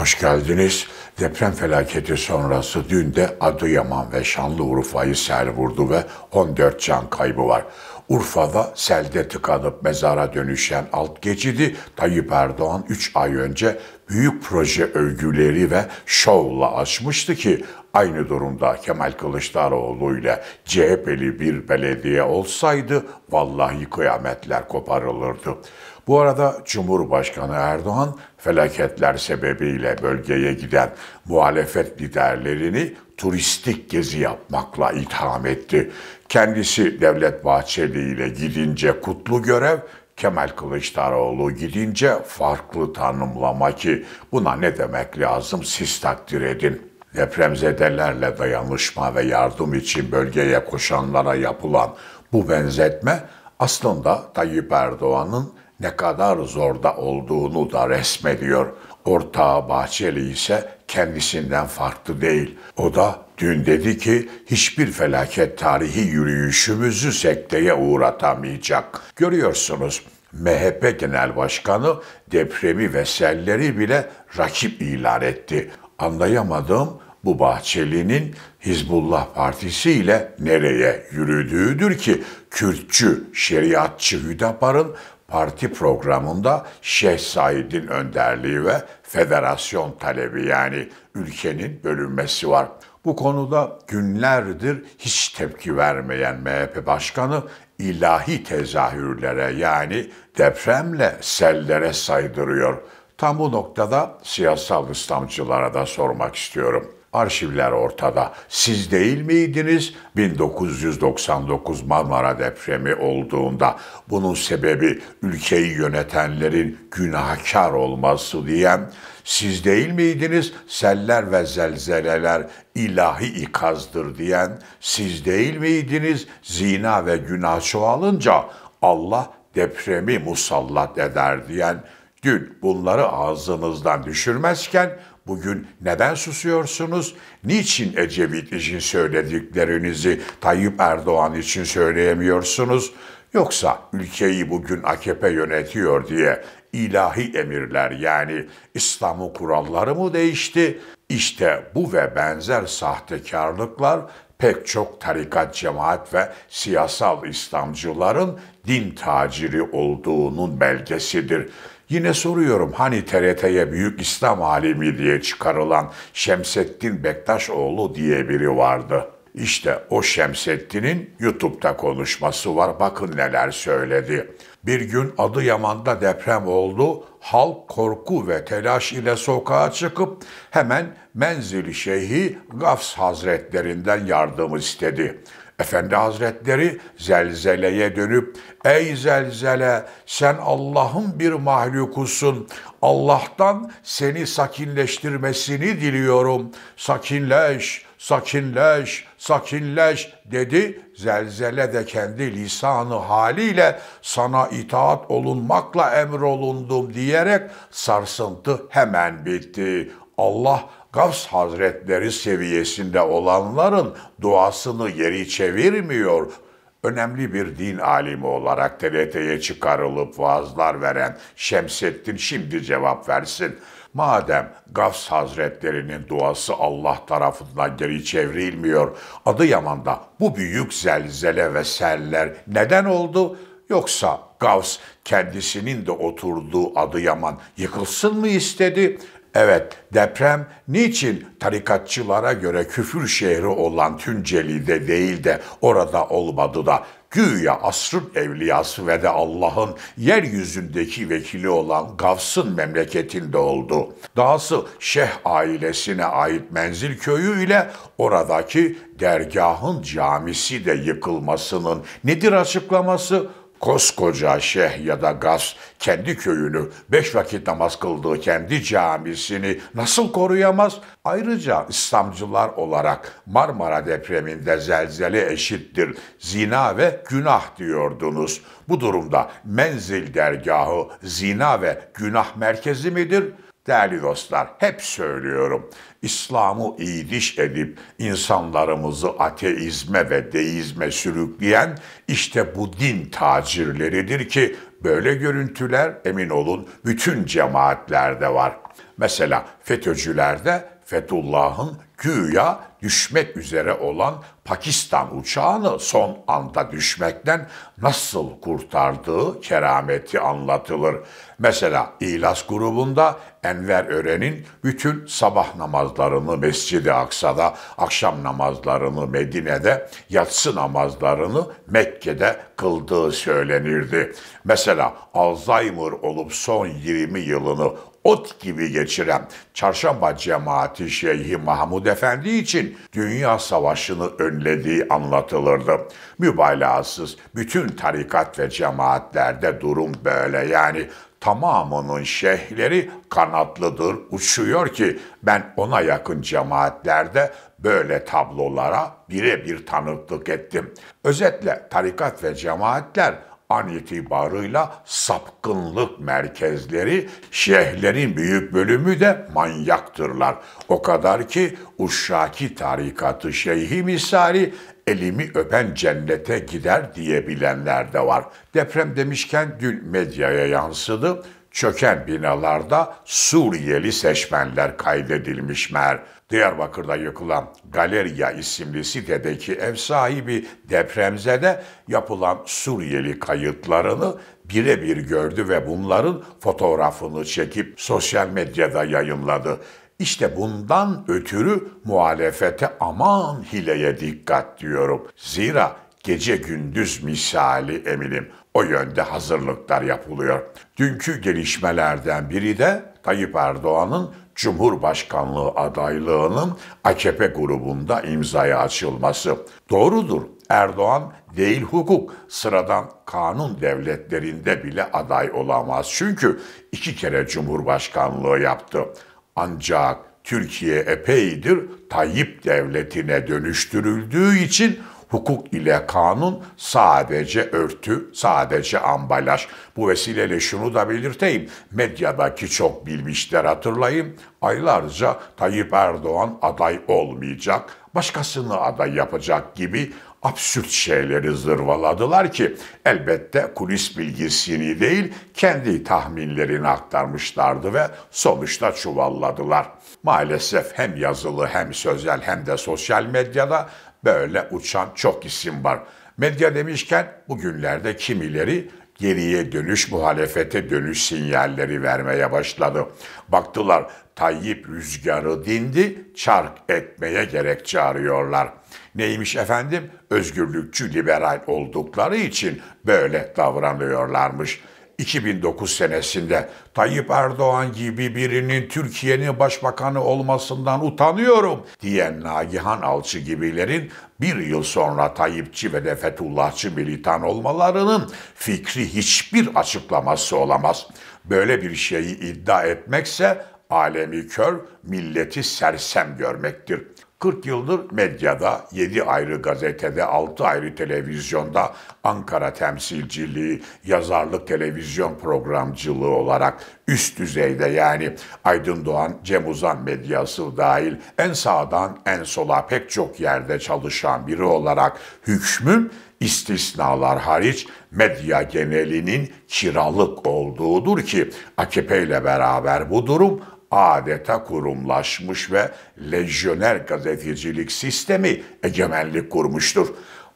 Hoş geldiniz. Deprem felaketi sonrası dün de Adıyaman ve Şanlıurfa'yı sel vurdu ve 14 can kaybı var. Urfa'da selde tıkanıp mezara dönüşen alt geçidi Tayyip Erdoğan 3 ay önce büyük proje övgüleri ve şovla açmıştı ki Aynı durumda Kemal Kılıçdaroğlu ile CHP'li bir belediye olsaydı vallahi kıyametler koparılırdı. Bu arada Cumhurbaşkanı Erdoğan felaketler sebebiyle bölgeye giden muhalefet liderlerini turistik gezi yapmakla itham etti. Kendisi Devlet Bahçeli ile gidince kutlu görev, Kemal Kılıçdaroğlu gidince farklı tanımlama ki buna ne demek lazım siz takdir edin depremzedelerle dayanışma ve yardım için bölgeye koşanlara yapılan bu benzetme aslında Tayyip Erdoğan'ın ne kadar zorda olduğunu da resmediyor. Ortağı Bahçeli ise kendisinden farklı değil. O da dün dedi ki hiçbir felaket tarihi yürüyüşümüzü sekteye uğratamayacak. Görüyorsunuz MHP Genel Başkanı depremi ve selleri bile rakip ilan etti. Anlayamadığım bu Bahçeli'nin Hizbullah Partisi ile nereye yürüdüğüdür ki Kürtçü, şeriatçı Hüdapar'ın parti programında Şeyh Said'in önderliği ve federasyon talebi yani ülkenin bölünmesi var. Bu konuda günlerdir hiç tepki vermeyen MHP Başkanı ilahi tezahürlere yani depremle sellere saydırıyor.'' Tam bu noktada siyasal İslamcılara da sormak istiyorum. Arşivler ortada. Siz değil miydiniz 1999 Marmara depremi olduğunda? Bunun sebebi ülkeyi yönetenlerin günahkar olması diyen siz değil miydiniz seller ve zelzeleler ilahi ikazdır diyen siz değil miydiniz zina ve günah çoğalınca Allah depremi musallat eder diyen Dün bunları ağzınızdan düşürmezken bugün neden susuyorsunuz? Niçin Ecevit için söylediklerinizi Tayyip Erdoğan için söyleyemiyorsunuz? Yoksa ülkeyi bugün AKP yönetiyor diye ilahi emirler yani İslam'ın kuralları mı değişti? İşte bu ve benzer sahtekarlıklar pek çok tarikat, cemaat ve siyasal İslamcıların din taciri olduğunun belgesidir. Yine soruyorum hani TRT'ye Büyük İslam Alimi diye çıkarılan Şemsettin Bektaşoğlu diye biri vardı. İşte o Şemsettin'in YouTube'da konuşması var. Bakın neler söyledi. Bir gün Adıyaman'da deprem oldu. Halk korku ve telaş ile sokağa çıkıp hemen Menzil Şeyhi Gafs Hazretlerinden yardım istedi. Efendi Hazretleri zelzeleye dönüp ey zelzele sen Allah'ın bir mahlukusun. Allah'tan seni sakinleştirmesini diliyorum. Sakinleş, sakinleş, sakinleş dedi. Zelzele de kendi lisanı haliyle sana itaat olunmakla emrolundum diyerek sarsıntı hemen bitti. Allah Gavs Hazretleri seviyesinde olanların duasını geri çevirmiyor. Önemli bir din alimi olarak TRT'ye çıkarılıp vaazlar veren Şemsettin şimdi cevap versin. Madem Gavs Hazretlerinin duası Allah tarafından geri çevrilmiyor, Adıyaman'da bu büyük zelzele ve seller neden oldu? Yoksa Gavs kendisinin de oturduğu Adıyaman yıkılsın mı istedi? Evet, deprem niçin tarikatçılara göre küfür şehri olan Tunceli'de değil de orada olmadı da güya asrın evliyası ve de Allah'ın yeryüzündeki vekili olan Gavs'ın memleketinde oldu. Dahası Şeh ailesine ait menzil köyü ile oradaki dergahın camisi de yıkılmasının nedir açıklaması? koskoca şeyh ya da gaz kendi köyünü beş vakit namaz kıldığı kendi camisini nasıl koruyamaz? Ayrıca İslamcılar olarak Marmara depreminde zelzele eşittir zina ve günah diyordunuz. Bu durumda menzil dergahı zina ve günah merkezi midir?'' Değerli dostlar, hep söylüyorum. İslam'ı iyiliş edip insanlarımızı ateizme ve deizme sürükleyen işte bu din tacirleridir ki böyle görüntüler emin olun bütün cemaatlerde var. Mesela FETÖ'cülerde Fethullah'ın güya düşmek üzere olan Pakistan uçağını son anda düşmekten nasıl kurtardığı kerameti anlatılır. Mesela İlas grubunda Enver Ören'in bütün sabah namazlarını Mescid-i Aksa'da, akşam namazlarını Medine'de, yatsı namazlarını Mekke'de kıldığı söylenirdi. Mesela Alzheimer olup son 20 yılını ot gibi geçiren Çarşamba Cemaati Şeyhi Mahmud Efendi için Dünya Savaşı'nı önlediği anlatılırdı. Mübalağasız bütün tarikat ve cemaatlerde durum böyle yani tamamının şeyhleri kanatlıdır, uçuyor ki ben ona yakın cemaatlerde böyle tablolara birebir tanıklık ettim. Özetle tarikat ve cemaatler an itibarıyla sapkınlık merkezleri, şeyhlerin büyük bölümü de manyaktırlar. O kadar ki Uşşaki tarikatı şeyhi misali elimi öpen cennete gider diyebilenler de var. Deprem demişken dün medyaya yansıdı çöken binalarda Suriyeli seçmenler kaydedilmiş mer. Diyarbakır'da yıkılan Galeria isimli sitedeki ev sahibi depremzede yapılan Suriyeli kayıtlarını birebir gördü ve bunların fotoğrafını çekip sosyal medyada yayınladı. İşte bundan ötürü muhalefete aman hileye dikkat diyorum. Zira gece gündüz misali eminim o yönde hazırlıklar yapılıyor. Dünkü gelişmelerden biri de Tayyip Erdoğan'ın Cumhurbaşkanlığı adaylığının AKP grubunda imzaya açılması. Doğrudur. Erdoğan değil hukuk, sıradan kanun devletlerinde bile aday olamaz. Çünkü iki kere cumhurbaşkanlığı yaptı. Ancak Türkiye epeydir Tayyip devletine dönüştürüldüğü için Hukuk ile kanun sadece örtü, sadece ambalaj. Bu vesileyle şunu da belirteyim. Medyadaki çok bilmişler hatırlayın. Aylarca Tayyip Erdoğan aday olmayacak, başkasını aday yapacak gibi absürt şeyleri zırvaladılar ki elbette kulis bilgisini değil kendi tahminlerini aktarmışlardı ve sonuçta çuvalladılar. Maalesef hem yazılı hem sözel hem de sosyal medyada böyle uçan çok isim var. Medya demişken bugünlerde kimileri geriye dönüş, muhalefete dönüş sinyalleri vermeye başladı. Baktılar Tayyip rüzgarı dindi, çark etmeye gerek çağırıyorlar. Neymiş efendim? Özgürlükçü liberal oldukları için böyle davranıyorlarmış. 2009 senesinde Tayyip Erdoğan gibi birinin Türkiye'nin başbakanı olmasından utanıyorum diyen Nagihan Alçı gibilerin bir yıl sonra Tayyipçi ve de Fethullahçı militan olmalarının fikri hiçbir açıklaması olamaz. Böyle bir şeyi iddia etmekse alemi kör, milleti sersem görmektir. 40 yıldır medyada, 7 ayrı gazetede, 6 ayrı televizyonda Ankara temsilciliği, yazarlık televizyon programcılığı olarak üst düzeyde yani Aydın Doğan, Cem Uzan medyası dahil en sağdan en sola pek çok yerde çalışan biri olarak hükmüm istisnalar hariç medya genelinin kiralık olduğudur ki AKP ile beraber bu durum adeta kurumlaşmış ve lejyoner gazetecilik sistemi egemenlik kurmuştur.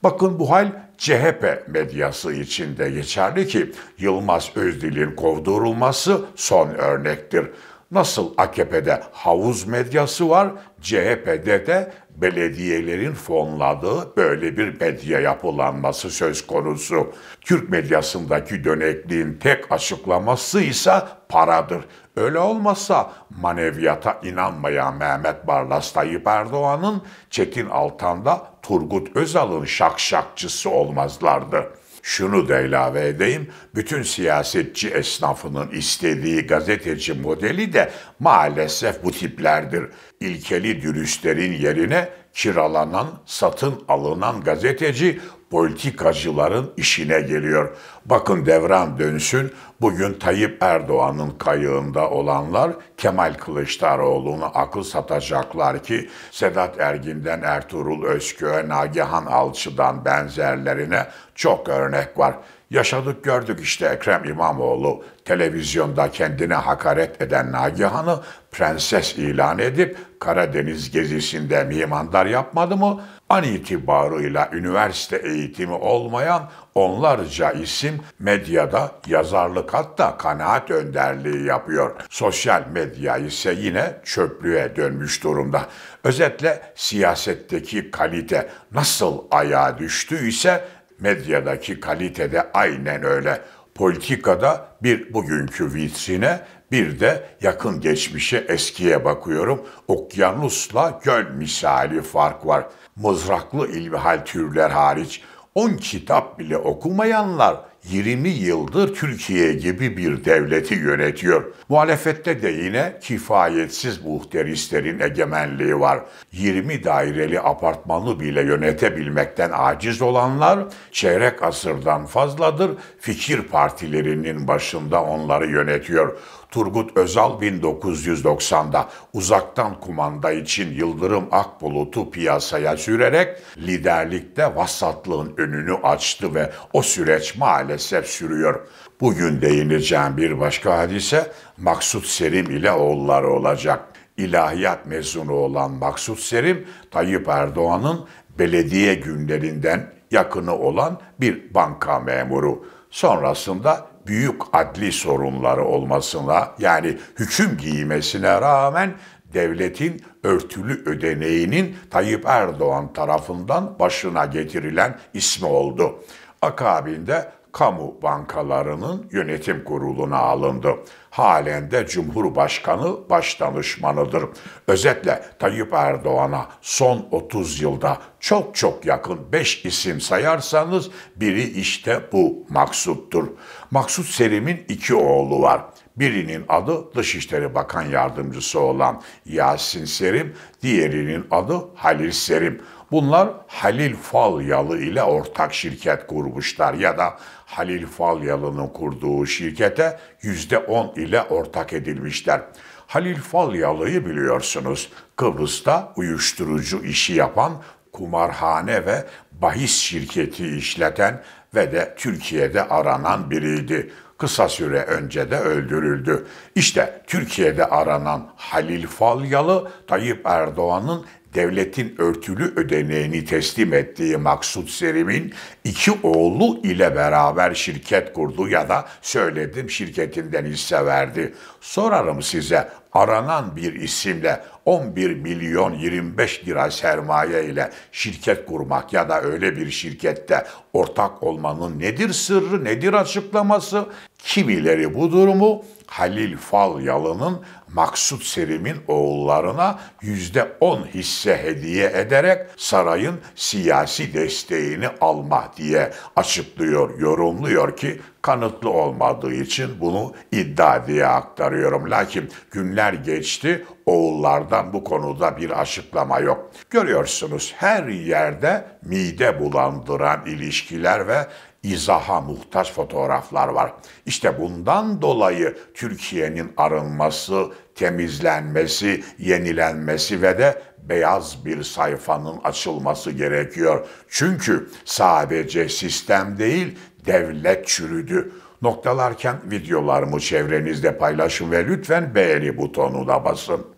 Bakın bu hal CHP medyası içinde geçerli ki Yılmaz Özdil'in kovdurulması son örnektir. Nasıl AKP'de havuz medyası var, CHP'de de belediyelerin fonladığı böyle bir medya yapılanması söz konusu. Türk medyasındaki dönekliğin tek açıklaması ise paradır. Öyle olmasa maneviyata inanmayan Mehmet Barlas Tayyip Erdoğan'ın Çetin Altan'da Turgut Özal'ın şakşakçısı olmazlardı şunu da ilave edeyim. Bütün siyasetçi esnafının istediği gazeteci modeli de maalesef bu tiplerdir ilkeli dürüstlerin yerine kiralanan, satın alınan gazeteci politikacıların işine geliyor. Bakın devran dönsün, bugün Tayyip Erdoğan'ın kayığında olanlar Kemal Kılıçdaroğlu'nu akıl satacaklar ki Sedat Ergin'den Ertuğrul Özkö'ye, Nagihan Alçı'dan benzerlerine çok örnek var. Yaşadık gördük işte Ekrem İmamoğlu televizyonda kendine hakaret eden Nagihan'ı prenses ilan edip Karadeniz gezisinde mimandar yapmadı mı? An itibarıyla üniversite eğitimi olmayan onlarca isim medyada yazarlık hatta kanaat önderliği yapıyor. Sosyal medya ise yine çöplüğe dönmüş durumda. Özetle siyasetteki kalite nasıl ayağa düştüyse medyadaki kalitede aynen öyle. Politikada bir bugünkü vitrine bir de yakın geçmişe eskiye bakıyorum. Okyanusla göl misali fark var. Mızraklı ilmihal türler hariç 10 kitap bile okumayanlar 20 yıldır Türkiye gibi bir devleti yönetiyor. Muhalefette de yine kifayetsiz muhterislerin egemenliği var. 20 daireli apartmanı bile yönetebilmekten aciz olanlar çeyrek asırdan fazladır fikir partilerinin başında onları yönetiyor. Turgut Özal 1990'da uzaktan kumanda için Yıldırım Akbulut'u piyasaya sürerek liderlikte vasatlığın önünü açtı ve o süreç maalesef sürüyor. Bugün değineceğim bir başka hadise Maksut Serim ile oğulları olacak. İlahiyat mezunu olan Maksut Serim, Tayyip Erdoğan'ın belediye günlerinden yakını olan bir banka memuru. Sonrasında büyük adli sorunları olmasına yani hüküm giymesine rağmen devletin örtülü ödeneğinin Tayyip Erdoğan tarafından başına getirilen ismi oldu. Akabinde kamu bankalarının yönetim kuruluna alındı. Halen de Cumhurbaşkanı başdanışmanıdır. Özetle Tayyip Erdoğan'a son 30 yılda çok çok yakın 5 isim sayarsanız biri işte bu Maksut'tur. Maksut Selim'in iki oğlu var. Birinin adı Dışişleri Bakan Yardımcısı olan Yasin Serim, diğerinin adı Halil Serim. Bunlar Halil Falyalı ile ortak şirket kurmuşlar ya da Halil Falyalı'nın kurduğu şirkete yüzde on ile ortak edilmişler. Halil Falyalı'yı biliyorsunuz. Kıbrıs'ta uyuşturucu işi yapan kumarhane ve bahis şirketi işleten ve de Türkiye'de aranan biriydi. Kısa süre önce de öldürüldü. İşte Türkiye'de aranan Halil Falyalı, Tayyip Erdoğan'ın devletin örtülü ödeneğini teslim ettiği maksud Serim'in iki oğlu ile beraber şirket kurdu ya da söyledim şirketinden hisse verdi. Sorarım size aranan bir isimle 11 milyon 25 lira sermaye ile şirket kurmak ya da öyle bir şirkette ortak olmanın nedir sırrı, nedir açıklaması? Kimileri bu durumu Halil Falyalı'nın Maksut serimin oğullarına yüzde on hisse hediye ederek sarayın siyasi desteğini alma diye açıklıyor, yorumluyor ki kanıtlı olmadığı için bunu iddia diye aktarıyorum. Lakin günler geçti, oğullardan bu konuda bir açıklama yok. Görüyorsunuz her yerde mide bulandıran ilişkiler ve izaha muhtaç fotoğraflar var. İşte bundan dolayı Türkiye'nin arınması, temizlenmesi, yenilenmesi ve de beyaz bir sayfanın açılması gerekiyor. Çünkü sadece sistem değil, devlet çürüdü. Noktalarken videolarımı çevrenizde paylaşın ve lütfen beğeni butonuna basın.